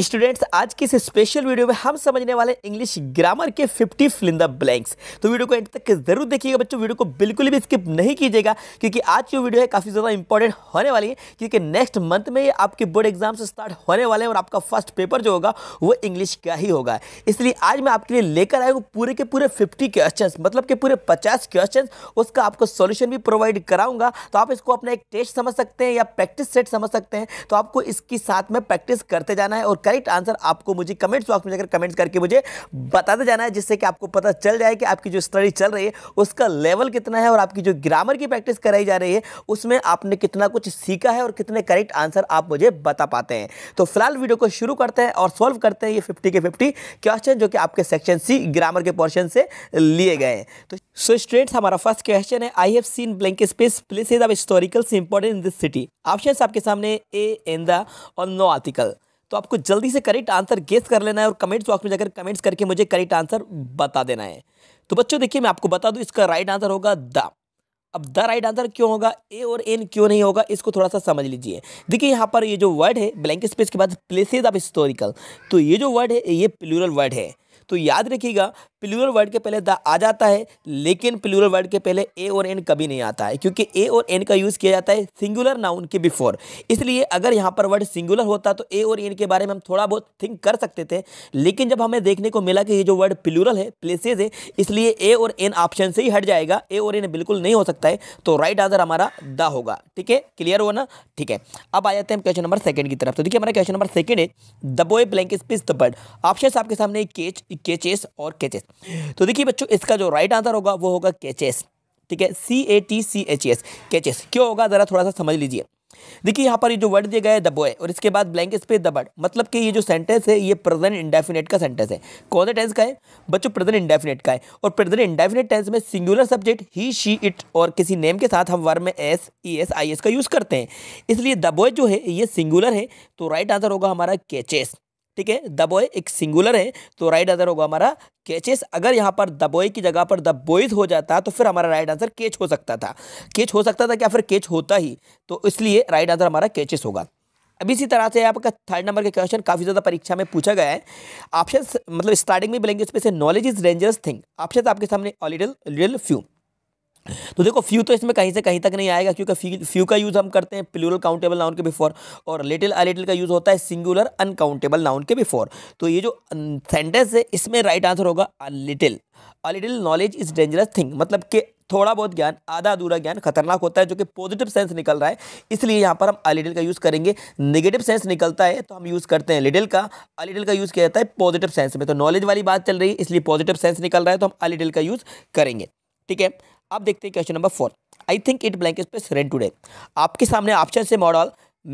students आज की इस स्पेशल वीडियो में हम समझने वाले इंग्लिश ग्रामर के 50 फिल द ब्लैंक्स तो वीडियो को एंड तक जरूर देखिएगा बच्चों वीडियो को बिल्कुल भी स्किप नहीं कीजिएगा क्योंकि आज की वीडियो है काफ़ी ज़्यादा इंपॉर्टेंट होने वाली है क्योंकि नेक्स्ट मंथ में आपके बोर्ड एग्जाम से स्टार्ट होने वाले हैं और आपका फर्स्ट पेपर जो होगा वो इंग्लिश का ही होगा इसलिए आज मैं आपके लिए लेकर आया हूँ पूरे के पूरे फिफ्टी क्वेश्चन मतलब के पूरे पचास क्वेश्चन उसका आपको सोल्यूशन भी प्रोवाइड कराऊंगा तो आप इसको अपना एक टेस्ट समझ सकते हैं या प्रैक्टिस सेट समझ सकते हैं तो आपको इसके साथ में प्रैक्टिस करते जाना है और करेक्ट आंसर आपको मुझे कमेंट्स बॉक्स में जाकर कमेंट्स करके मुझे बताते जाना है जिससे कि आपको पता चल जाए कि आपकी जो स्टडी चल रही है उसका लेवल कितना है और आपकी जो ग्रामर की प्रैक्टिस कराई जा रही है उसमें आपने कितना कुछ सीखा है और कितने करेक्ट आंसर आप मुझे बता पाते हैं तो फिलहाल वीडियो को शुरू करते हैं और सॉल्व करते हैं ये फिफ्टी के फिफ्टी क्वेश्चन जो कि आपके सेक्शन सी ग्रामर के पोर्शन से लिए गए तो सो स्ट्रेट हमारा फर्स्ट क्वेश्चन है I have seen blank space places of historical important in this city option आपके सामने ए एंदा और नो आर्टिकल तो आपको जल्दी से करेक्ट आंसर गेस कर लेना है और कमेंट्स बॉक्स में जाकर कमेंट्स करके मुझे करेक्ट आंसर बता देना है तो बच्चों देखिए मैं आपको बता दूं इसका राइट आंसर होगा द अब द राइट आंसर क्यों होगा ए और एन क्यों नहीं होगा इसको थोड़ा सा समझ लीजिए देखिए यहाँ पर ये जो वर्ड है ब्लैंक स्पेस के बाद प्लेसेज ऑफ हिस्टोरिकल तो ये जो वर्ड है ये प्लूरल वर्ड है तो याद रखिएगा प्लूरल वर्ड के पहले द आ जाता है लेकिन प्लूरल वर्ड के पहले ए और एन कभी नहीं आता है क्योंकि ए और एन का यूज़ किया जाता है सिंगुलर नाउन के बिफोर इसलिए अगर यहाँ पर वर्ड सिंगुलर होता तो ए और एन के बारे में हम थोड़ा बहुत थिंक कर सकते थे लेकिन जब हमें देखने को मिला कि ये जो वर्ड प्लूरल है प्लेसेज है इसलिए ए और एन ऑप्शन से ही हट जाएगा ए और एन बिल्कुल नहीं हो सकता है तो राइट आंसर हमारा द होगा ठीक है क्लियर हुआ ना ठीक है अब आ जाते हैं क्वेश्चन नंबर सेकेंड की तरफ तो देखिए हमारा क्वेश्चन नंबर सेकेंड है the boy blank space the bird option आपके सामने केच केचेस और केचेस तो देखिए बच्चों इसका जो राइट आंसर होगा वो होगा केचेस ठीक है C A T C H E S catches होगा ज़रा थोड़ा सा समझ लीजिए देखिए यहाँ पर ये जो वर्ड दिया गया है द बॉय और इसके बाद ब्लैंक स्पेस द बर्ड मतलब कि ये जो सेंटेंस है ये प्रेजेंट इंडेफिनेट का सेंटेंस है कौन सा टेंस का है बच्चों प्रेजेंट इंडेफिनेट का है और प्रेजेंट इंडेफिनेट टेंस में singular subject he she it और किसी नेम के साथ हम वर्ड में S E S I S का यूज़ करते हैं इसलिए द बॉय जो है ये सिंगुलर है तो राइट आंसर होगा हमारा केचेस ठीक है द बॉय एक सिंगुलर है तो राइट आंसर होगा हमारा कैचेस अगर यहाँ पर द बॉय की जगह पर द बॉयज हो जाता तो फिर हमारा राइट आंसर कैच हो सकता था कैच हो सकता था क्या फिर कैच होता ही तो इसलिए राइट आंसर हमारा कैचेस होगा अब इसी तरह से आपका थर्ड नंबर के क्वेश्चन काफ़ी ज़्यादा परीक्षा में पूछा गया है ऑप्शन मतलब स्टार्टिंग में बोलेंगे उसमें से knowledge is dangerous thing option आपके सामने ऑलरेडी रियल फ्यू तो देखो फ्यू तो इसमें कहीं से कहीं तक नहीं आएगा क्योंकि फ्यू का यूज़ हम करते हैं प्लूरल काउंटेबल नाउन के बिफोर और लिटिल अलिटिल का यूज़ होता है सिंगुलर अनकाउंटेबल नाउन के बिफोर तो ये जो सेंटेंस अं, है इसमें राइट आंसर होगा a little a little knowledge is dangerous thing मतलब कि थोड़ा बहुत ज्ञान आधा अधूरा ज्ञान खतरनाक होता है जो कि पॉजिटिव सेंस निकल रहा है इसलिए यहाँ पर हम अलिडल का यूज़ करेंगे नेगेटिव सेंस निकलता है तो हम यूज़ करते हैं लिटिल का अलिडल का यूज़ किया जाता है पॉजिटिव सेंस में तो नॉलेज वाली बात चल रही है इसलिए पॉजिटिव सेंस निकल रहा है तो हम अलिडल का यूज़ करेंगे ठीक है अब देखते हैं question number four I think it blank space red today आपके सामने ऑप्शन से मॉडल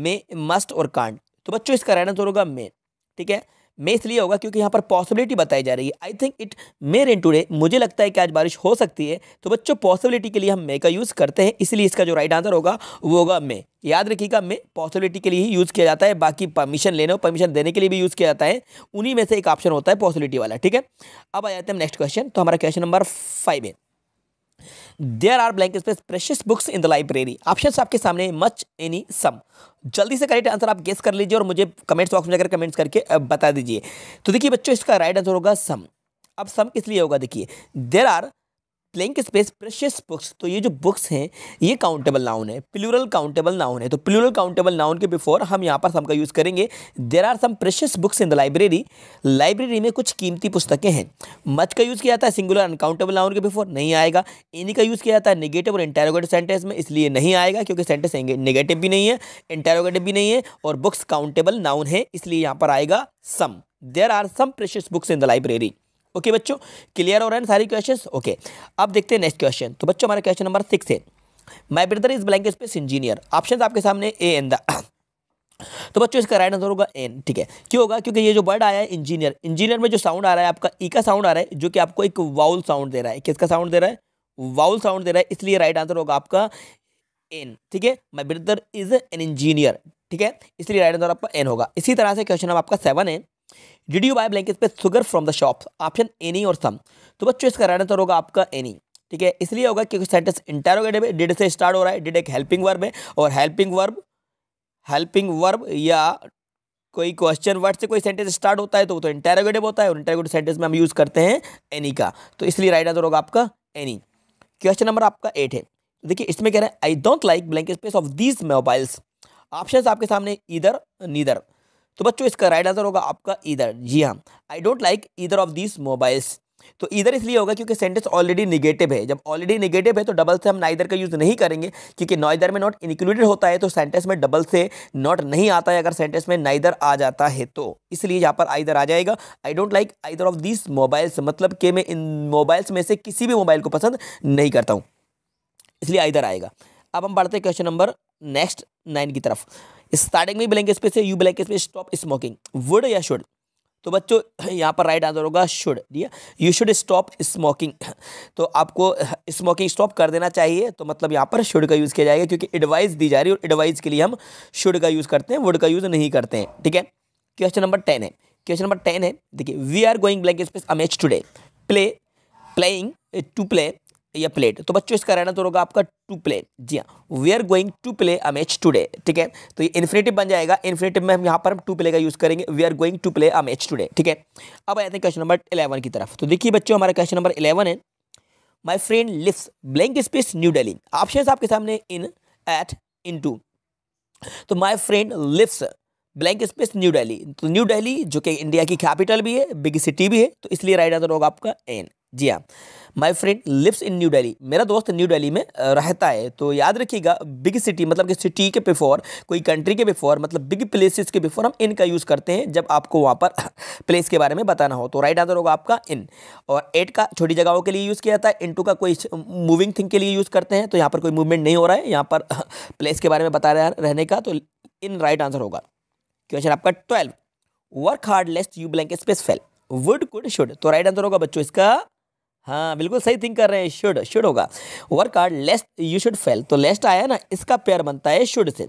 मे मस्ट और कांड तो बच्चों इसका रहना तो होगा मे ठीक है मे इसलिए होगा क्योंकि यहाँ पर पॉसिबिलिटी बताई जा रही है I think it may rain today मुझे लगता है कि आज बारिश हो सकती है तो बच्चों पॉसिबिलिटी के लिए हम मे का यूज़ करते हैं इसलिए इसका जो राइट आंसर होगा वो होगा मे याद रखिएगा मे पॉसिबिलिटी के लिए ही यूज़ किया जाता है बाकी परमिशन लेने और परमिशन देने के लिए भी यूज़ किया जाता है उन्हीं में से एक ऑप्शन होता है पॉसिबिलिटी वाला ठीक है अब आ जाते हैं नेक्स्ट क्वेश्चन तो हमारा क्वेश्चन नंबर फाइव है there are blank space precious books in the library option आपके सामने मच एनी सम जल्दी से करेक्ट आंसर आप गेस कर लीजिए और मुझे कमेंट्स बॉक्स में जाकर कमेंट्स करके बता दीजिए तो देखिए बच्चों इसका राइट आंसर होगा सम अब सम किस लिए होगा देखिए there are blank space precious books तो ये जो बुक्स हैं ये काउंटेबल नाउन है प्लूरल काउंटेबल नाउन है तो प्लूरल काउंटेबल नाउन के बिफोर हम यहाँ पर सबका का यूज़ करेंगे there are some precious books in the library library में कुछ कीमती पुस्तकें हैं मच का यूज़ किया जाता है सिंगुलर अनकाउंटेबल नाउन के बिफोर नहीं आएगा इन्हीं का यूज़ किया जाता है निगेटिव और इंटेरोगेटिव सेंटेंस में इसलिए नहीं आएगा क्योंकि सेंटेंस निगेटिव भी नहीं है इंटेरोगेटिव भी नहीं है और बुक्स काउंटेबल नाउन है इसलिए यहाँ पर आएगा some there are some precious books in the library okay बच्चों क्लियर हो रहे हैं सारी क्वेश्चंस ओके अब देखते हैं नेक्स्ट क्वेश्चन तो बच्चों हमारा क्वेश्चन नंबर सिक्स है my brother is blank space engineer option आपके सामने ए एन द तो बच्चों इसका राइट आंसर होगा एन ठीक है क्यों होगा क्योंकि ये जो वर्ड आया है इंजीनियर इंजीनियर में जो साउंड आ रहा है आपका ई e का साउंड आ रहा है जो कि आपको एक वाउल साउंड दे रहा है किसका साउंड दे रहा है वाउल साउंड दे रहा है इसलिए राइट आंसर होगा आपका एन ठीक है my brother is an engineer ठीक है इसलिए राइट आंसर आपका एन होगा इसी तरह से क्वेश्चन नंबर आपका सेवन है डिड यू बाय ब्लैंकेट पे sugar from the shop option any और सम तो बच्चों इसका राइट आंसर होगा आपका एनी ठीक है इसलिए होगा क्योंकि सेंटेंस इंटेरोगेटिव है डिड से स्टार्ट हो रहा है डिड एक हेल्पिंग वर्ब है और हेल्पिंग वर्ब हेल्पिंग वर्ब या कोई क्वेश्चन वर्ड से कोई सेंटेंस स्टार्ट होता है तो वो तो इंटेरोगेटिव होता है और इंटेरोगेटिव सेंटेंस में हम यूज़ करते हैं एनी का तो इसलिए राइट आंसर होगा आपका एनी क्वेश्चन नंबर आपका एट है देखिए इसमें कह रहे हैं I don't like blank space of these mobiles option आपके सामने इधर नीदर तो बच्चों इसका राइट आंसर होगा आपका इधर जी हाँ I don't like either of this mobiles तो इधर इसलिए होगा क्योंकि सेंटेंस ऑलरेडी निगेटिव है जब ऑलरेडी निगेटिव है तो डबल से हम नाइदर का यूज़ नहीं करेंगे क्योंकि नाइदर में नॉट इंक्लूडेड होता है तो सेंटेंस में डबल से नॉट नहीं आता है अगर सेंटेंस में नाइदर आ जाता है तो इसलिए यहाँ पर आइदर आ जाएगा I don't like either of this mobiles मतलब कि मैं इन मोबाइल्स में से किसी भी मोबाइल को पसंद नहीं करता हूँ इसलिए आइदर आएगा अब हम बढ़ते क्वेश्चन नंबर नेक्स्ट नाइन की तरफ स्टार्टिंग में ब्लैंक स्पेस है you blank space stop smoking would या शुड तो बच्चों यहाँ पर राइट आंसर होगा शुड ठीक है यू शुड स्टॉप स्मोकिंग तो आपको स्मोकिंग स्टॉप कर देना चाहिए तो मतलब यहाँ पर शुड का यूज़ किया जाएगा क्योंकि एडवाइस दी जा रही है और एडवाइस के लिए हम शुड का यूज़ करते हैं वुड का यूज़ नहीं करते हैं ठीक है क्वेश्चन नंबर टेन है क्वेश्चन नंबर टेन है देखिए we are going blank space a match today play playing to play या प्लेट तो बच्चों इसका रहना तो होगा आपका टू प्ले जी हाँ we are going to play a match today ठीक है तो ये इन्फिनेटिव बन जाएगा इन्फिनेटिव में हम यहाँ पर हम टू प्ले का यूज़ करेंगे we are going to play a match today ठीक है अब आते हैं क्वेश्चन नंबर इलेवन की तरफ तो देखिए बच्चों हमारा क्वेश्चन नंबर इलेवन है my friend lives blank space New Delhi option आपके सामने इन एट इन टू तो my friend lives blank space New Delhi तो न्यू डेली जो कि इंडिया की कैपिटल भी है बिग सिटी भी है तो इसलिए राइट आंसर होगा आपका एन जी हाँ my friend lives in New Delhi मेरा दोस्त न्यू डेली में रहता है तो याद रखिएगा बिग सिटी मतलब कि सिटी के बिफोर कोई कंट्री के बिफोर मतलब बिग प्लेसेस के बिफोर हम इन का यूज़ करते हैं जब आपको वहाँ पर प्लेस के बारे में बताना हो तो राइट आंसर होगा आपका इन और एट का छोटी जगहों के लिए यूज़ किया जाता है इन टू का कोई मूविंग थिंग के लिए यूज़ करते हैं तो यहाँ पर कोई मूवमेंट नहीं हो रहा है यहाँ पर प्लेस के बारे में बता रहने का तो इन राइट आंसर होगा क्वेश्चन आपका twelve work hard lest you blank space fail would could should तो राइट आंसर होगा बच्चों इसका हाँ बिल्कुल सही थिंक कर रहे हैं शुड शुड होगा work hard lest you should fail तो लेस्ट आया ना इसका पेयर बनता है शुड से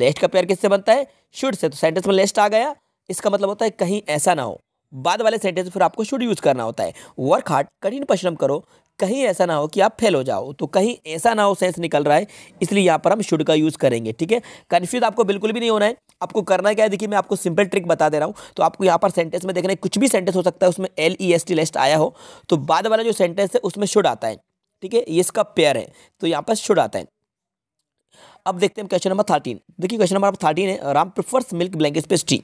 लेस्ट का पेयर किससे बनता है शुड से तो सेंटेंस में लेस्ट आ गया इसका मतलब होता है कहीं ऐसा ना हो बाद वाले सेंटेंस फिर आपको शुड यूज करना होता है वर्क हार्ड कठिन परिश्रम करो कहीं ऐसा ना हो कि आप फेल हो जाओ तो कहीं ऐसा ना हो सेंस निकल रहा है इसलिए यहाँ पर हम शुड का यूज़ करेंगे ठीक है कन्फ्यूज आपको बिल्कुल भी नहीं होना है आपको करना क्या है देखिए मैं आपको सिंपल ट्रिक बता दे रहा हूँ तो आपको यहाँ पर सेंटेंस में देखना है कुछ भी सेंटेंस हो सकता है उसमें L E S T lest आया हो तो बाद वाला जो सेंटेंस है उसमें शुड आता है ठीक है ये इसका पेयर है तो यहाँ पर शुड आता है अब देखते हैं क्वेश्चन नंबर थर्टीन देखिए क्वेश्चन नंबर थर्टीन है Ram prefers milk blank pastry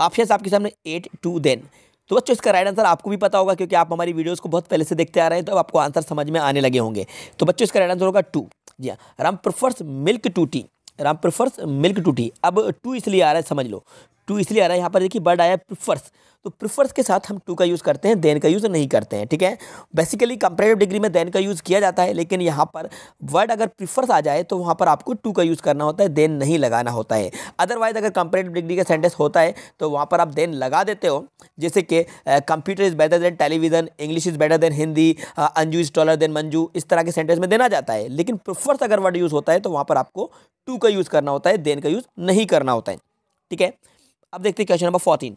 option आपके सामने एट टू देन तो बच्चों इसका राइट आंसर आपको भी पता होगा क्योंकि आप हमारी वीडियोस को बहुत पहले से देखते आ रहे हैं तो आपको आंसर समझ में आने लगे होंगे तो बच्चों इसका राइट आंसर होगा टू जी हाँ राम प्रिफर्स मिल्क टूटी राम प्रिफर्स मिल्क टूटी अब टू इसलिए आ रहा है समझ लो टू इसलिए आ रहा है यहाँ पर देखिए बर्ड आया प्रिफर्स तो प्रिफर्स के साथ हम टू का यूज़ करते हैं देन का यूज़ नहीं करते हैं ठीक है बेसिकली कंपेरेटिव डिग्री में देन का यूज़ किया जाता है लेकिन यहाँ पर वर्ड अगर प्रिफर्स आ जाए तो वहाँ पर आपको टू का यूज़ करना होता है देन नहीं लगाना होता है अदरवाइज़ अगर कंपेरेटिव डिग्री का सेंटेंस होता है तो वहाँ पर आप देन लगा देते हो जैसे कि computer is better than television English is better than Hindi Anju is taller than Manju इस तरह के सेंटेंस में देना जाता है लेकिन प्रिफर्स अगर वर्ड यूज़ होता है तो वहाँ पर आपको टू का यूज़ करना होता है देन का यूज़ नहीं करना होता है ठीक है अब देखते हैं question number fourteen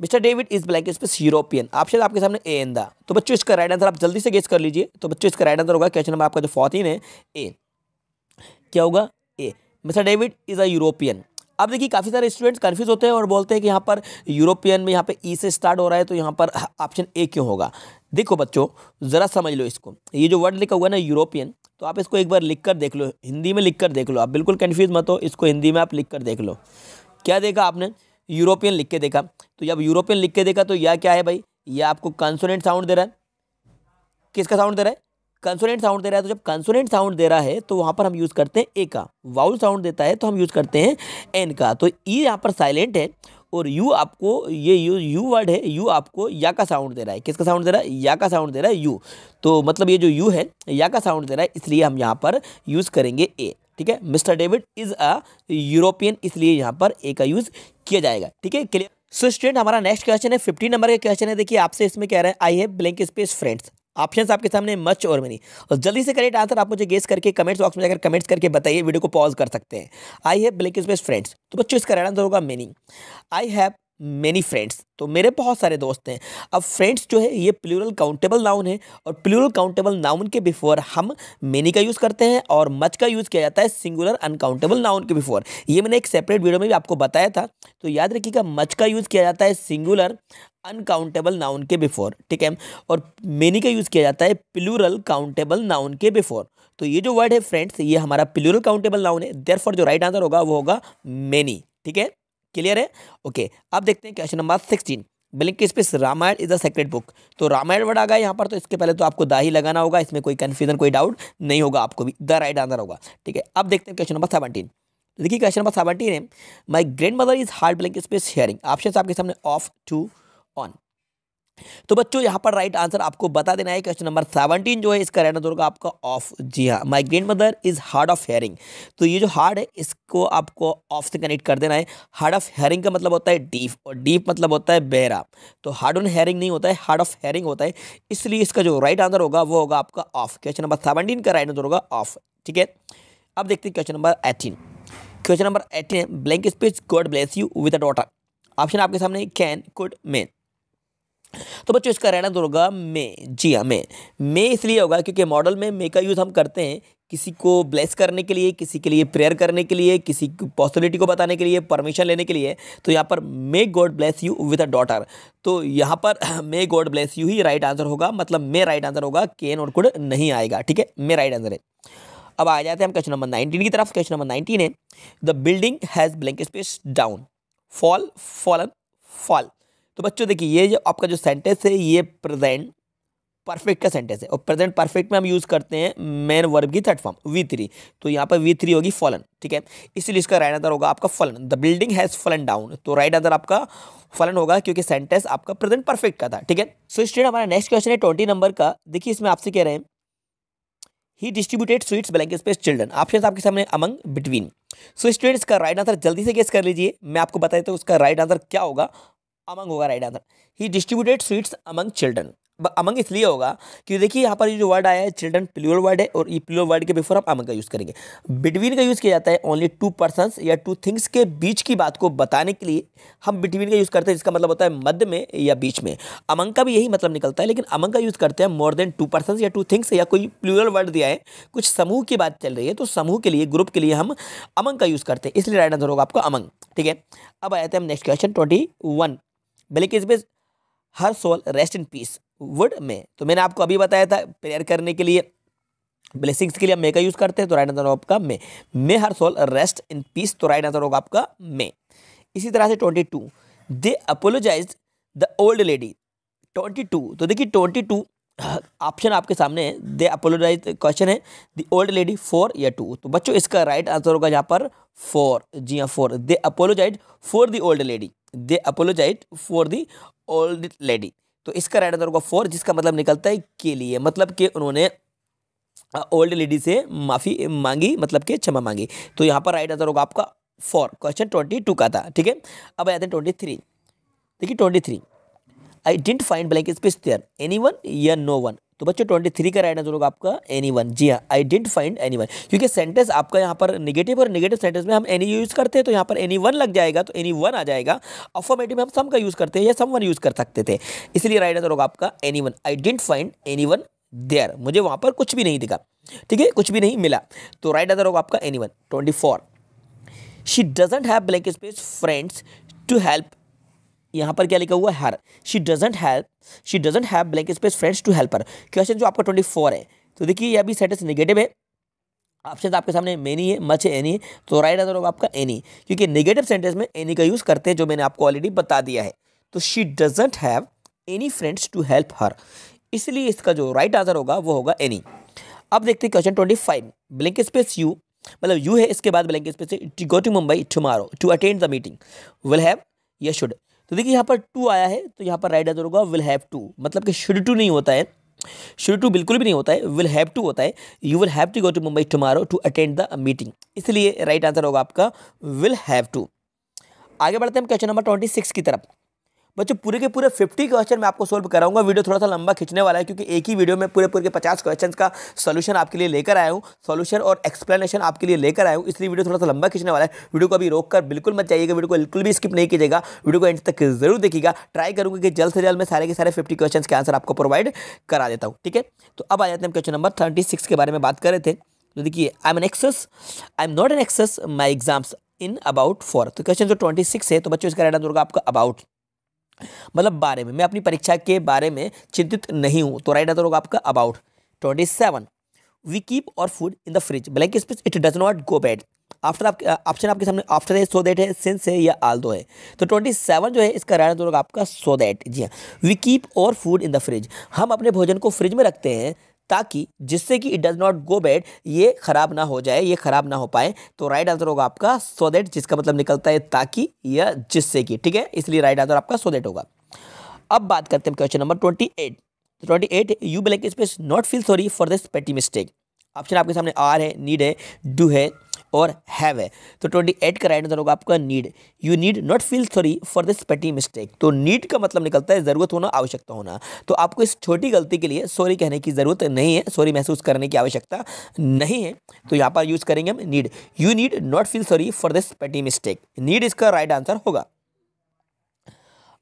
mister David is black space European option आपके सामने ए एन दा तो बच्चों इसका राइट आंसर आप जल्दी से गेस कर लीजिए तो बच्चों इसका राइट आंसर होगा क्वेश्चन नंबर आपका जो फोर्टीन है ए क्या होगा a mister David is a European अब देखिए काफ़ी सारे स्टूडेंट्स कन्फ्यूज होते हैं और बोलते हैं कि यहाँ पर यूरोपियन में यहाँ पे ई e से स्टार्ट हो रहा है तो यहाँ पर ऑप्शन ए क्यों होगा देखो बच्चों ज़रा समझ लो इसको ये जो वर्ड लिखा हुआ है ना यूरोपियन तो आप इसको एक बार लिख कर देख लो हिंदी में लिख कर देख लो आप बिल्कुल कन्फ्यूज मत हो इसको हिंदी में आप लिख कर देख लो क्या देखा आपने यूरोपियन लिख के देखा तो जब यूरोपियन लिख के देखा तो यह क्या है भाई यह आपको कंसोनेंट साउंड दे रहा है किसका साउंड दे रहा है कंसोनेंट साउंड दे रहा है तो जब कंसोनेंट साउंड दे रहा है तो वहाँ पर हम यूज़ करते हैं ए का वाउल साउंड देता है तो हम यूज़ करते हैं एन का तो ई e यहाँ पर साइलेंट है और यू आपको ये यू यू वर्ड है यू आपको या का साउंड दे रहा है किसका साउंड दे रहा है या का साउंड दे रहा है यू तो मतलब ये जो यू है या का साउंड दे रहा है इसलिए हम यहाँ पर यूज़ करेंगे ए ठीक है mister David is a European इसलिए यहाँ पर ए का यूज किया जाएगा ठीक है क्लियर सो स्टूडेंट हमारा नेक्स्ट क्वेश्चन है फिफ्टी नंबर का क्वेश्चन है देखिए आपसे इसमें कह रहे हैं I have blank space friends options आपके सामने मच और मनी और जल्दी से करेक्ट आंसर आप मुझे गेस करके कमेंट्स बॉक्स में जाकर कमेंट्स करके बताइए वीडियो को पॉज कर सकते हैं I have black space friends तो बच्चों इसका राइट आंसर तो होगा many I have many friends तो मेरे बहुत सारे दोस्त हैं अब फ्रेंड्स जो है ये प्लूरल काउंटेबल नाउन है और प्लूरल काउंटेबल नाउन के बिफोर हम मेनी का यूज़ करते हैं और मच का यूज़ किया जाता है सिंगुलर अनकाउंटेबल नाउन के बिफोर ये मैंने एक सेपरेट वीडियो में भी आपको बताया था तो याद रखिएगा मच का यूज़ किया जाता है सिंगुलर अनकाउंटेबल नाउन के बिफोर ठीक है और मेनी का यूज़ किया जाता है प्लूरल काउंटेबल नाउन के बिफोर तो ये जो वर्ड है फ्रेंड्स ये हमारा प्लूरल काउंटेबल नाउन है देयर जो राइट आंसर होगा वो होगा मेनी ठीक है क्लियर है ओके अब देखते हैं question number sixteen blank space Ramayan is a sacred book तो रामायण वर्ड आ गया यहाँ पर तो इसके पहले तो आपको दा ही लगाना होगा इसमें कोई कन्फ्यूजन कोई डाउट नहीं होगा आपको भी द राइट आंसर होगा ठीक है अब देखते हैं क्वेश्चन नंबर सेवनटीन देखिए क्वेश्चन नंबर सेवनटीन है my grand mother is hard blank space hearing option आपके सामने ऑफ टू ऑन तो बच्चों यहाँ पर राइट आंसर आपको बता देना है क्वेश्चन नंबर सेवनटीन जो है इसका रहना दोनों होगा आपका ऑफ जी हाँ my grand mother is hard of hearing तो ये जो हार्ड है इसको आपको ऑफ से कनेक्ट कर देना है हार्ड ऑफ हेयरिंग का मतलब होता है डीप और डीप मतलब होता है बहरा तो हार्ड ऑन हेयरिंग नहीं होता है हार्ड ऑफ हेयरिंग होता है इसलिए इसका जो राइट आंसर होगा वो होगा आपका ऑफ क्वेश्चन नंबर सेवनटीन का राइट आंसर होगा ऑफ ठीक है अब देखते हैं question number eighteen question number eighteen blank space God bless you with a daughter option आपके सामने कैन कुड मेन तो बच्चों इसका रहना तो होगा मे जी हाँ मे मे इसलिए होगा क्योंकि मॉडल में मे का यूज़ हम करते हैं किसी को ब्लेस करने के लिए किसी के लिए प्रेयर करने के लिए किसी पॉसिबिलिटी को बताने के लिए परमिशन लेने के लिए तो यहाँ पर may God bless you with a daughter तो यहाँ पर मे गॉड ब्लेस यू ही राइट आंसर होगा मतलब मे राइट आंसर होगा केन और कुड नहीं आएगा ठीक है मे राइट आंसर है अब आ जाते हैं हम क्वेश्चन नंबर नाइनटीन की तरफ क्वेश्चन नंबर नाइनटीन है the building has blank space down fall fallen fall तो बच्चों देखिए ये जो आपका जो सेंटेंस है ये प्रेजेंट परफेक्ट का सेंटेंस है और प्रेजेंट परफेक्ट में हम यूज़ करते हैं मेन वर्ब की थर्ड फॉर्म वी थ्री तो यहाँ पर वी थ्री होगी फॉलन ठीक है इसीलिए इसका राइट आंसर होगा आपका fallen the building has fallen down तो राइट आंसर आपका फलन होगा क्योंकि सेंटेंस आपका प्रेजेंट परफेक्ट का था ठीक है सो so, स्टूडेंट हमारा नेक्स्ट क्वेश्चन है ट्वेंटी नंबर का देखिए इसमें आपसे कह रहे हैं he distributed sweets blank space children option आपके सामने अमंग बिटवीन सो स्टूडेंट्स का राइट आंसर जल्दी से गेस कर लीजिए मैं आपको बता देता हूँ उसका राइट आंसर क्या होगा अमंग होगा right answer he distributed sweets among children among इसलिए होगा कि देखिए यहाँ पर ये जो वर्ड आया है चिल्ड्रन प्लोर वर्ड है और ये प्लूरल वर्ड के बिफोर हम अमंग का यूज़ करेंगे बिटवीन का यूज़ किया जाता है ओनली टू पर्सन या टू थिंग्स के बीच की बात को बताने के लिए हम बिटवीन का यूज़ करते हैं जिसका मतलब होता है मध्य में या बीच में अमंग का भी यही मतलब निकलता है लेकिन अमंग का यूज़ करते हैं मोर देन टू पर्सन या टू थिंग्स या कोई प्लूरल वर्ड दिया है कुछ समूह की बात चल रही है तो समूह के लिए ग्रुप के लिए हम अमंग का यूज़ करते हैं इसलिए राइट आंसर होगा आपका अमंग ठीक है अब आए थे हम नेक्स्ट क्वेश्चन ट्वेंटी वन बल्कि इसमें her soul rest in peace would में तो मैंने आपको अभी बताया था प्रेयर करने के लिए ब्लेसिंग्स के लिए मे का यूज़ करते हैं तो राइट आंसर आपका may may her soul rest in peace तो राइट आंसर होगा आपका मे इसी तरह से twenty two they apologize the old lady twenty two तो देखिए ट्वेंटी टू ऑप्शन आपके सामने है दे अपोलोजाइज क्वेश्चन है द ओल्ड लेडी फोर या टू तो बच्चों इसका राइट आंसर होगा यहाँ पर फोर जी हाँ for they apologize for the old lady they apologize for the old lady तो इसका राइट आंसर होगा फोर जिसका मतलब निकलता है के लिए मतलब कि उन्होंने ओल्ड लेडी से माफ़ी मांगी मतलब कि क्षमा मांगी तो यहाँ पर राइट आंसर होगा आपका फोर क्वेश्चन ट्वेंटी टू का था ठीक है अब आते हैं ट्वेंटी थ्री देखिए twenty three I didn't find blank space there anyone या नो वन तो बच्चों ट्वेंटी थ्री का राइट आंसर होगा आपका एनी वन जी हाँ I didn't find anyone क्योंकि सेंटेंस आपका यहाँ पर निगेटिव और निगेटिव सेंटेंस में हम एनी यूज़ करते हैं तो यहाँ पर एनी वन लग जाएगा तो एनी वन आ जाएगा अफॉर्मेटिव में हम सम का यूज़ करते हैं या सम वन यूज़ कर सकते थे इसलिए राइट आंसर होगा आपका anyone I didn't find anyone there मुझे वहाँ पर कुछ भी नहीं दिखा ठीक है कुछ भी नहीं मिला तो राइट आंसर होगा आपका anyone twenty four she doesn't have blank space friends to help यहाँ पर क्या लिखा हुआ her she doesn't help she doesn't have blank space friends to help her question जो आपका ट्वेंटी फोर है तो देखिए यह अभी सेटेंस नेगेटिव है ऑप्शन आपके सामने मेनी है मच है एनी है तो राइट आंसर होगा आपका एनी क्योंकि नेगेटिव सेंटेंस में एनी का यूज़ करते हैं जो मैंने आपको ऑलरेडी बता दिया है तो she doesn't have any friends to help her इसलिए इसका जो राइट आंसर होगा वो होगा एनी अब देखते question twenty five blank space you मतलब यू है इसके बाद blank space to go to Mumbai tomorrow to attend the meeting will have या शुड तो देखिए यहाँ पर टू आया है तो यहाँ पर राइट आंसर होगा विल हैव टू मतलब कि शुड टू नहीं होता है शुड टू बिल्कुल भी नहीं होता है विल हैव टू होता है you will have to go to Mumbai tomorrow to attend the meeting इसलिए राइट आंसर होगा आपका विल हैव टू आगे बढ़ते हैं हम क्वेश्चन नंबर ट्वेंटी सिक्स की तरफ बच्चों पूरे के पूरे 50 क्वेश्चन मैं आपको सोल्व कराऊंगा वीडियो थोड़ा सा लंबा खींचने वाला है क्योंकि एक ही वीडियो में पूरे पूरे के 50 क्वेश्चंस का सॉल्यूशन आपके लिए लेकर आया हूँ सॉल्यूशन और एक्सप्लेनेशन आपके लिए लेकर आया हूँ इसलिए वीडियो थोड़ा सा लंबा खींचने वाला है वीडियो को अभी रोक कर बिल्कुल मत जाइएगा वीडियो को बिल्कुल भी स्किप नहीं कीजिएगा वीडियो को एंड तक जरूर देखिएगा ट्राई करूँगा कि जल्द से जल्द मैं सारे के सारे फिफ्टी क्वेश्चन के आंसर आपको प्रोवाइड करा देता हूँ ठीक है तो अब आ जाते हैं क्वेश्चन नंबर थर्टी के बारे में बात कर रहे थे तो देखिए I am anxious I am not anxious my exams in about for तो क्वेश्चन जो ट्वेंटी सिक्स है तो बच्चों इसका रहना आंसर आपका अबाउट मतलब बारे में मैं अपनी परीक्षा के बारे में चिंतित नहीं हूँ तो राइट आंसर होगा आपका about twenty seven we keep our food in the fridge blank space it does not go bad after आपके ऑप्शन आपके सामने आफ्टर है सो देट है सिंस है या आल दो है तो ट्वेंटी सेवन जो है इसका राइट आंसर होगा आपका सो देट जी हाँ we keep our food in the fridge हम अपने भोजन को फ्रिज में रखते हैं ताकि जिससे कि it does not go bad ये ख़राब ना हो जाए ये ख़राब ना हो पाए तो राइट आंसर होगा आपका सो देट जिसका मतलब निकलता है ताकि या जिससे कि ठीक है इसलिए राइट आंसर आपका सो देट होगा अब बात करते हैं question number twenty eight twenty eight you black space not feel sorry for this petty mistake option आपके सामने आर है नीड है डू है और हैव है तो ट्वेंटी एट का राइट आंसर होगा आपका need you need not feel sorry for this petty mistake तो नीड का मतलब निकलता है ज़रूरत होना आवश्यकता होना तो आपको इस छोटी गलती के लिए सॉरी कहने की ज़रूरत नहीं है सॉरी महसूस करने की आवश्यकता नहीं है तो यहाँ पर यूज़ करेंगे हम need you need not feel sorry for this petty mistake need इसका राइट आंसर होगा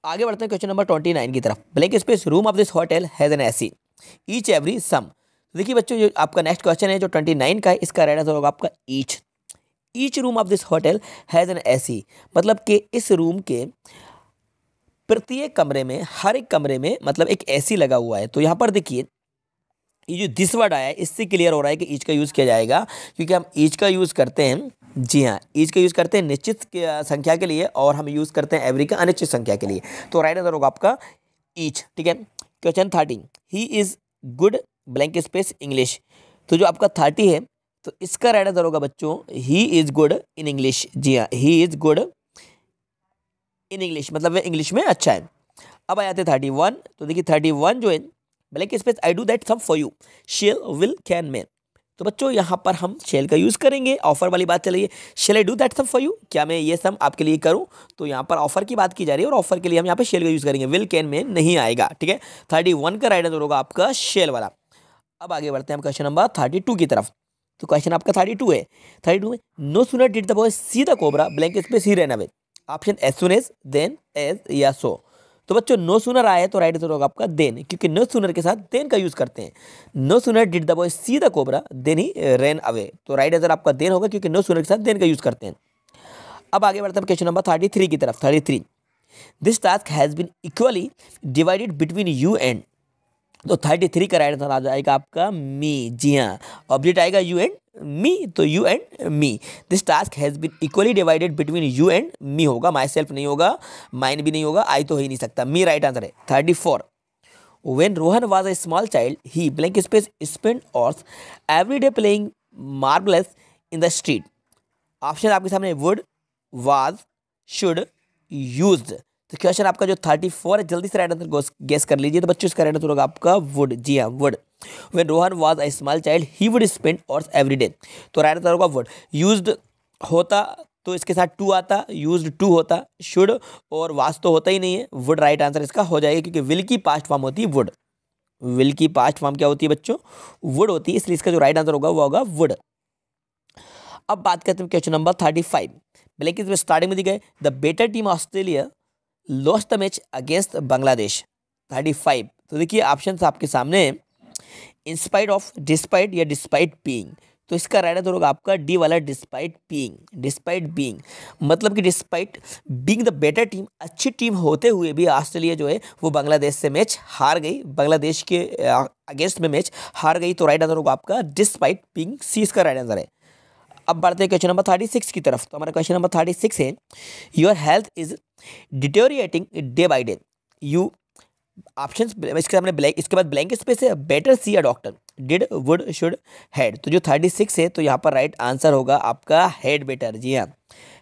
आगे बढ़ते हैं क्वेश्चन नंबर ट्वेंटी नाइन की तरफ black space room of this hotel has an AC each every some देखिए बच्चों जो आपका नेक्स्ट क्वेश्चन है जो ट्वेंटी नाइन का है इसका राइट आंसर होगा आपका each each room of this hotel has an AC मतलब कि इस रूम के प्रत्येक कमरे में हर एक कमरे में मतलब एक एसी लगा हुआ है तो यहाँ पर देखिए ये जो दिस वर्ड आया है इससे क्लियर हो रहा है कि ईच का यूज़ किया जाएगा क्योंकि हम ईच का यूज़ करते हैं जी हाँ ईच का यूज़ करते हैं निश्चित संख्या के लिए और हम यूज़ करते हैं एवरी का अनिश्चित संख्या के लिए तो राइट आंसर होगा आपका ईच ठीक है question thirteen he is good blank space English तो जो आपका थर्टी है तो इसका राइट आंसर होगा बच्चों he is good in English जी हाँ he is good in English मतलब वह इंग्लिश में अच्छा है अब आ जाते थर्टी वन तो देखिए थर्टी वन जो है black space I do that some for you shall will can man तो बच्चों यहाँ पर हम शेल का यूज़ करेंगे ऑफर वाली बात चलिए shall I do that some for you क्या मैं ये सब आपके लिए करूँ तो यहाँ पर ऑफर की बात की जा रही है और ऑफर के लिए हम यहाँ पर शेल का यूज़ करेंगे विल कैन में नहीं आएगा ठीक है थर्टी वन का राइट आंसर होगा आपका शेल वाला अब आगे बढ़ते हैं हम क्वेश्चन नंबर थर्टी टू की तरफ तो क्वेश्चन आपका थर्टी टू है थर्टी टू में no sooner did the boy see the cobra blank space he ran away option as soon as than as या सो तो बच्चों नो सुनर आया तो राइट आंसर होगा आपका देन क्योंकि नो सुनर के साथ देन का यूज़ करते हैं no sooner did the boy see the cobra than he ran away तो राइट आंसर आपका देन होगा क्योंकि नो सुनर के साथ देन का यूज़ करते हैं अब आगे बढ़ते हैं क्वेश्चन नंबर थर्टी थ्री की तरफ thirty three this task has been equally divided between you and तो थर्टी थ्री का राइट आंसर आ जाएगा आपका मी जी हाँ ऑब्जेक्ट आएगा यू एंड मी तो you and me this task has been equally divided between you and me होगा my self नहीं होगा माइन भी नहीं होगा आई तो हो ही नहीं सकता मी राइट आंसर है thirty four when Rohan was a small child he blank space spend hours every day playing marbles in the street option आपके सामने वुड वाज शुड यूज तो क्वेश्चन आपका जो थर्टी फोर है जल्दी से राइट आंसर गेस कर लीजिए तो बच्चों इसका राइट आंसर होगा आपका वुड जी हाँ would when Rohan was a small child he would spend hours every day तो राइट आंसर होगा वुड यूज होता तो इसके साथ टू आता यूज टू होता शुड और वास तो होता ही नहीं है वुड राइट आंसर इसका हो जाएगा क्योंकि विल की पास्ट फॉर्म होती है वुड विल की पास्ट फॉर्म क्या होती है बच्चों वुड होती है इसलिए इसका जो राइट आंसर होगा वो होगा वुड अब बात करते हैं question number thirty five black इसमें स्टार्टिंग में दी गए the better team Australia lost the match against Bangladesh thirty five तो देखिए ऑप्शन आपके सामने इंस्पाइट ऑफ डिस्पाइट या डिस्पाइट पीइंग तो इसका राइट आंसर होगा आपका डी वाला डिस्पाइट पीइंग डिस्पाइट बीइंग मतलब कि despite being the better team अच्छी टीम होते हुए भी ऑस्ट्रेलिया जो है वो बांग्लादेश से मैच हार गई बांग्लादेश के अगेंस्ट में मैच हार गई तो राइट आंसर होगा आपका डिस्पाइट पिंग सी इसका राइट आंसर है अब बढ़ते हैं क्वेश्चन नंबर थर्टी सिक्स की तरफ तो हमारा क्वेश्चन नंबर थर्टी सिक्स है your health is deteriorating day by day you option इसके सामने ब्लैक इसके बाद ब्लैंक स्पेस है better see a doctor did would should had तो जो थर्टी सिक्स है तो यहाँ पर राइट आंसर होगा आपका हेड बेटर जी हाँ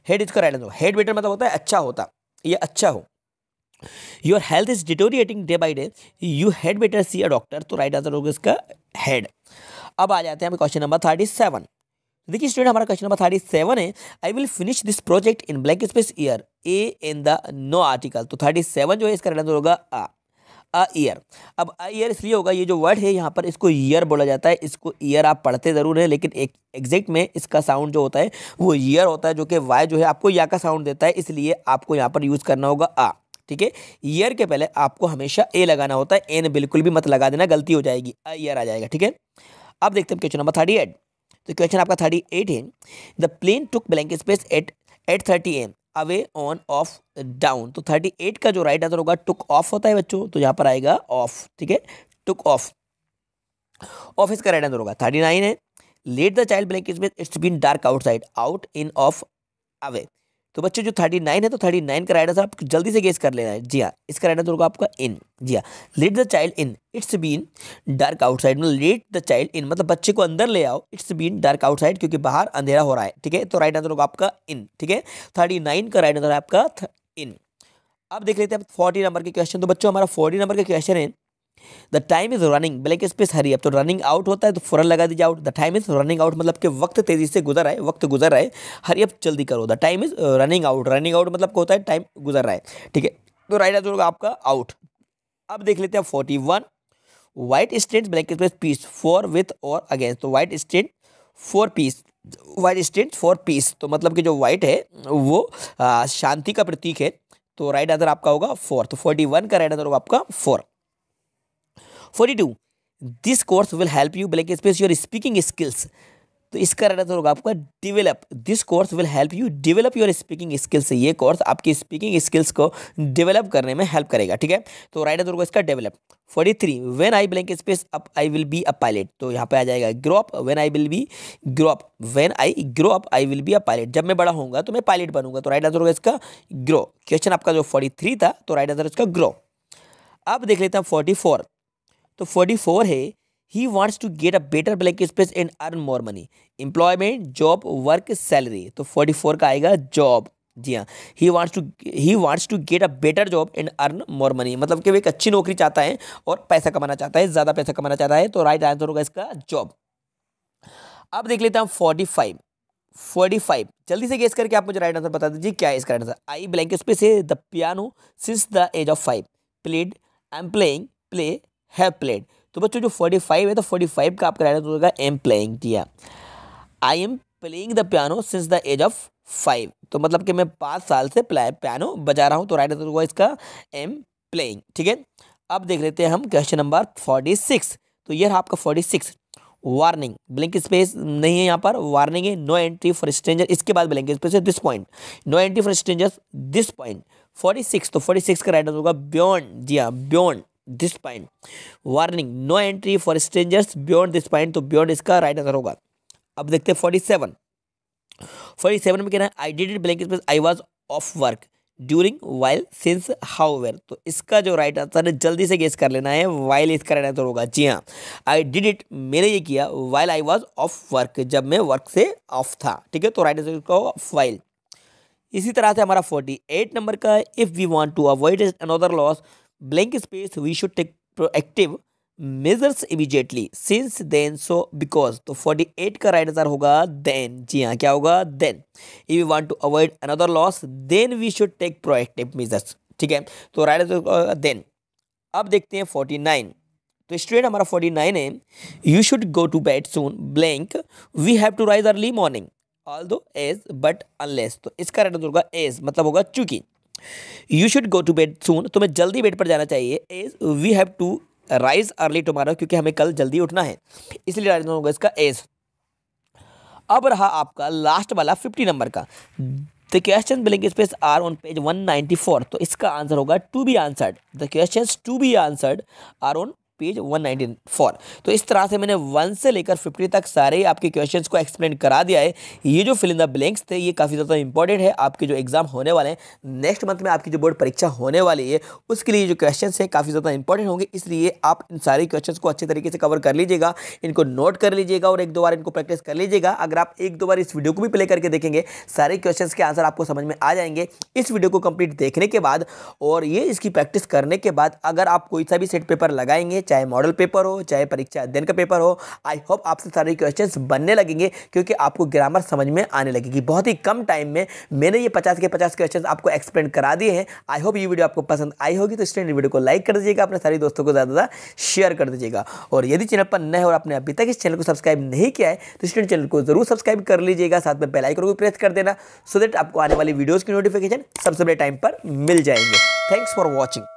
हेड इसका राइट आंसर हेड बेटर मतलब होता है अच्छा होता ये अच्छा हो your health is deteriorating day by day you had better see a doctor तो राइट आंसर होगा इसका हेड अब आ जाते हैं हम क्वेश्चन नंबर थर्टी सेवन तो देखिए स्टूडेंट हमारा क्वेश्चन नंबर थर्टी सेवन है I will finish this project in black space year a in the no article तो थर्टी सेवन जो है इसका आंसर होगा आ अ ईयर अब अ ईयर इसलिए होगा ये जो वर्ड है यहाँ पर इसको ईयर बोला जाता है इसको ईयर आप पढ़ते ज़रूर हैं लेकिन एक एग्जैक्ट में इसका साउंड जो होता है वो ईयर होता है जो कि वाई जो है आपको या का साउंड देता है इसलिए आपको यहाँ पर यूज़ करना होगा आ ठीक है ईयर के पहले आपको हमेशा ए लगाना होता है एन बिल्कुल भी मत लगा देना गलती हो जाएगी अ ईयर आ जाएगा ठीक है अब देखते हैं क्वेश्चन नंबर थर्टी एट तो क्वेश्चन आपका थर्टी एट है the plane took blank space at eight thirty AM away on off down तो थर्टी एट का जो राइट आंसर होगा टुक ऑफ होता है बच्चों तो यहाँ पर आएगा ऑफ ठीक है टुक ऑफ ऑफ इसका राइट आंसर होगा थर्टी नाइन है let the child blank space it's been dark outside out in off away तो बच्चे जो थर्टी नाइन है तो थर्टी नाइन का राइट आंसर आप जल्दी से गेस कर लेना है जी हाँ इसका आंसर तो होगा आपका इन जी हाँ let the child in it's been dark outside मतलब लेट द चाइल्ड इन मतलब बच्चे को अंदर ले आओ इट्स बीन डार्क आउटसाइड क्योंकि बाहर अंधेरा हो रहा है ठीक है तो राइट आंसर तो होगा आपका इन ठीक है थर्टी नाइन का राइट आंसर है आपका इन अब देख लेते हैं फोर्टी नंबर के क्वेश्चन तो बच्चों हमारा फोर्टी नंबर का क्वेश्चन है the time is running black space hurry अब तो रनिंग आउट होता है तो फ़ौरन लगा दीजिए out the time is running out मतलब कि वक्त तेज़ी से गुजर रहा है वक्त गुजर रहा है हरी अब जल्दी करो the time is running out running out मतलब होता है टाइम गुजर रहा है ठीक है तो राइट आंसर होगा आपका आउट अब देख लेते हैं forty one white stand black space peace for with और अगेंस्ट तो white stand for peace white stand for peace तो मतलब कि जो वाइट है वो uh, शांति का प्रतीक है तो राइट आंसर आपका होगा फोर तो फोर्टी वन का राइट आंसर होगा आपका for forty two this course will help you black space your speaking skills तो इसका रहता तो होगा आपका develop this course will help you develop your speaking skills ये कोर्स आपकी स्पीकिंग स्किल्स को डेवलप करने में हेल्प करेगा ठीक है तो राइट होगा इसका develop forty three when I blank space up I will be a pilot तो यहाँ पे आ जाएगा grow up when I will be grow up when I grow up I will be a pilot जब मैं बड़ा होऊंगा तो मैं पायलट बनूंगा तो राइट आंसर होगा इसका ग्रो क्वेश्चन आपका जो फोर्टी थ्री था तो राइट आंसर इसका ग्रो अब देख लेते हैं फोर्टी फोर तो फोर्टी फोर है he wants to get a better black space and earn more money employment job work salary तो फोर्टी फोर का आएगा जॉब जी हाँ he wants to he wants to get a better job and earn more money मतलब कि वो एक अच्छी नौकरी चाहता है और पैसा कमाना चाहता है ज़्यादा पैसा कमाना चाहता है तो राइट आंसर होगा इसका जॉब अब देख लेते हैं फोर्टी फाइव फोर्टी फाइव जल्दी से गेस करके आप मुझे राइट आंसर बता दीजिए क्या है इसका आंसर आई ब्लैंक स्पेस है the piano since the age of five played I am playing play have played तो बच्चों जो फोर्टी फाइव है तो फोर्टी फाइव का आपका राइट होगा एम प्लेइंग किया I am playing the piano since the age of five तो मतलब कि मैं पाँच साल से पियानो बजा रहा हूँ तो राइट आंसर होगा इसका एम प्लेइंग ठीक है अब देख लेते हैं हम क्वेश्चन नंबर फोर्टी सिक्स तो यह आपका forty six warning blank space नहीं है यहाँ पर वार्निंग है नो एंट्री फॉर स्ट्रेंजर इसके बाद ब्लैंक स्पेस है this point no entry for stranger this point forty six तो फोर्टी सिक्स का राइट आंसर होगा बियॉन्ड जी हाँ beyond this point warning no entry for strangers beyond this point तो beyond इसका राइट आंसर होगा अब देखते हैं फोर्टी सेवन फोर्टी सेवन में कह रहा है I did blank space I was off work during while since how however तो इसका जो राइट आंसर है जल्दी से गेस कर लेना है वाइल इसका राइट आंसर होगा जी हाँ आई डिड इट मैंने ये किया while I was off work जब मैं वर्क से ऑफ था ठीक है तो राइट आंसर इसका होगा वाइल इसी तरह से हमारा फोर्टी एट नंबर का if we want to avoid another loss blank space we should take proactive measures immediately since then so because तो फोर्टी एट का राइट आंसर होगा देन जी हाँ क्या होगा then if you want to avoid another loss then we should take proactive measures ठीक है तो राइट आंसर देन अब देखते हैं फोर्टी नाइन तो स्टूडेंट हमारा फोर्टी नाइन है you should go to bed soon blank we have to rise early morning although as but unless तो इसका राइट आंसर होगा एज मतलब होगा चूंकि you should go to bed soon तुम्हें जल्दी बेड पर जाना चाहिए as we have to rise early tomorrow क्योंकि हमें कल जल्दी उठना है इसलिए राइज होगा इसका एज अब रहा आपका लास्ट वाला फिफ्टी नंबर का the question billing space are on page one four तो इसका आंसर होगा to be answered the question to be answered are on page 194 तो इस तरह से मैंने वन से लेकर फिफ्टी तक सारे आपके क्वेश्चंस को एक्सप्लेन करा दिया है ये जो फिल इन द ब्लैंक्स थे ये काफ़ी ज़्यादा इंपॉर्टेंट है आपके जो एग्ज़ाम होने वाले हैं नेक्स्ट मंथ में आपकी जो बोर्ड परीक्षा होने वाली है उसके लिए जो क्वेश्चन है काफ़ी ज़्यादा इंपॉर्टेंट होंगे इसलिए आप इन सारे क्वेश्चन को अच्छे तरीके से कवर कर लीजिएगा इनको नोट कर लीजिएगा और एक दो बार इनको प्रैक्टिस कर लीजिएगा अगर आप एक दो बार इस वीडियो को भी प्ले करके देखेंगे सारे क्वेश्चन के आंसर आपको समझ में आ जाएंगे इस वीडियो को कंप्लीट देखने के बाद और ये इसकी प्रैक्टिस करने के बाद अगर आप कोई सा भी सेट पेपर लगाएंगे चाहे मॉडल पेपर हो चाहे परीक्षा अध्ययन का पेपर हो आई होप आपसे सारे क्वेश्चन बनने लगेंगे क्योंकि आपको ग्रामर समझ में आने लगेगी बहुत ही कम टाइम में मैंने ये पचास के पचास क्वेश्चन आपको एक्सप्लेन करा दिए हैं आई होप ये वीडियो आपको पसंद आई होगी तो स्टूडेंट वीडियो को लाइक कर दीजिएगा अपने सारे दोस्तों को ज़्यादा ज़्यादा शेयर कर दीजिएगा और यदि चैनल पर नए और आपने अभी तक इस चैनल को सब्सक्राइब नहीं किया है तो स्टूडेंट चैनल को जरूर सब्सक्राइब कर लीजिएगा साथ में बेल आइकन को प्रेस कर देना सो देट आपको आने वाली वीडियोज़ की नोटिफिकेशन सबसे बड़े टाइम पर मिल जाएंगे थैंक्स फॉर वॉचिंग